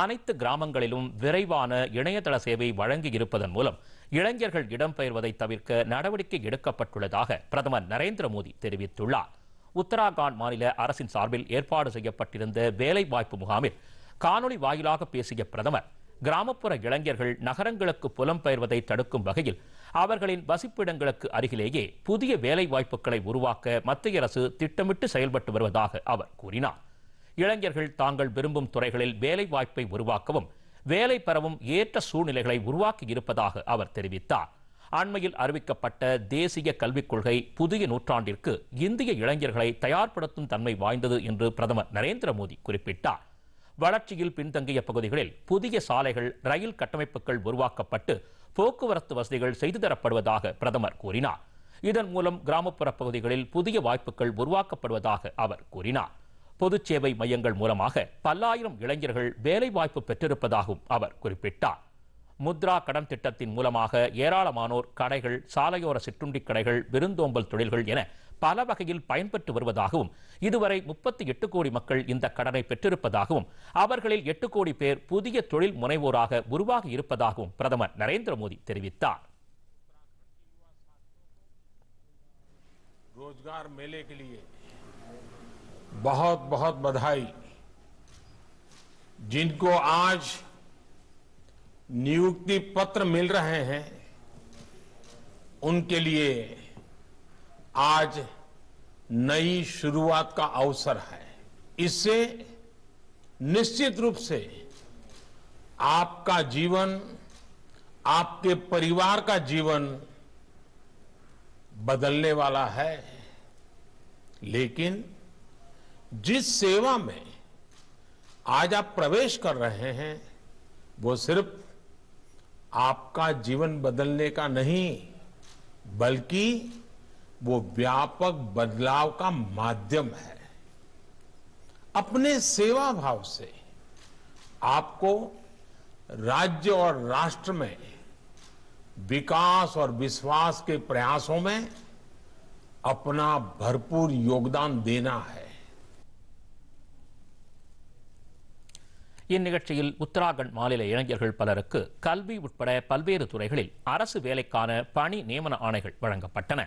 அனைத்து கிராமங்களிலும் விரைவான இணையதள சேவை வழங்கி இருப்பதன் மூலம் இளைஞர்கள் இடம்பெயர்வதை தவிர்க்க நடவடிக்கை எடுக்கப்பட்டுள்ளதாக பிரதமர் நரேந்திர மோடி தெரிவித்துள்ளார் உத்தராகண்ட் மாநில அரசின் சார்பில் ஏற்பாடு செய்யப்பட்டிருந்த வேலைவாய்ப்பு முகாமில் காணொலி வாயிலாக பேசிய பிரதமர் கிராமப்புற இளைஞர்கள் நகரங்களுக்கு புலம்பெயர்வதை தடுக்கும் வகையில் அவர்களின் வசிப்பிடங்களுக்கு அருகிலேயே புதிய வேலைவாய்ப்புகளை உருவாக்க மத்திய அரசு திட்டமிட்டு செயல்பட்டு வருவதாக அவர் கூறினார் இளைஞர்கள் தாங்கள் விரும்பும் துறைகளில் வேலை வாய்ப்பை உருவாக்கவும் வேலை பெறவும் ஏற்ற சூழ்நிலைகளை உருவாக்கி இருப்பதாக அவர் தெரிவித்தார் அண்மையில் அறிவிக்கப்பட்ட தேசிய கல்விக் கொள்கை புதிய நூற்றாண்டிற்கு இந்திய இளைஞர்களை தயார்படுத்தும் தன்மை வாய்ந்தது என்று பிரதமர் நரேந்திர மோடி குறிப்பிட்டார் வளர்ச்சியில் பின்தங்கிய பகுதிகளில் புதிய சாலைகள் ரயில் கட்டமைப்புகள் உருவாக்கப்பட்டு போக்குவரத்து வசதிகள் செய்து தரப்படுவதாக பிரதமர் கூறினார் இதன் மூலம் கிராமப்புற பகுதிகளில் புதிய வாய்ப்புகள் உருவாக்கப்படுவதாக அவர் கூறினார் பொதுச் சேவை மையங்கள் மூலமாக பல்லாயிரம் இளைஞர்கள் வேலைவாய்ப்பு பெற்றிருப்பதாகவும் அவர் குறிப்பிட்டார் முத்ரா கடன் திட்டத்தின் மூலமாக ஏராளமானோர் கடைகள் சாலையோர சிற்றுண்டி கடைகள் விருந்தோம்பல் தொழில்கள் என பல வகையில் பயன்பெற்று வருவதாகவும் இதுவரை முப்பத்தி எட்டு கோடி மக்கள் இந்த கடனை பெற்றிருப்பதாகவும் அவர்களில் எட்டு கோடி பேர் புதிய தொழில் முனைவோராக உருவாகி இருப்பதாகவும் பிரதமர் நரேந்திர மோடி தெரிவித்தார் बहुत बहुत बधाई जिनको आज नियुक्ति पत्र मिल रहे हैं उनके लिए आज नई शुरुआत का अवसर है इससे निश्चित रूप से आपका जीवन आपके परिवार का जीवन बदलने वाला है लेकिन जिस सेवा में आज आप प्रवेश कर रहे हैं वो सिर्फ आपका जीवन बदलने का नहीं बल्कि वो व्यापक बदलाव का माध्यम है अपने सेवा भाव से आपको राज्य और राष्ट्र में विकास और विश्वास के प्रयासों में अपना भरपूर योगदान देना है இந்நிகழ்ச்சியில் உத்தராகண்ட் மாநில இளைஞர்கள் பலருக்கு கல்வி உட்பட பல்வேறு துறைகளில் அரசு வேலைக்கான பணி நியமன ஆணைகள் வழங்கப்பட்டன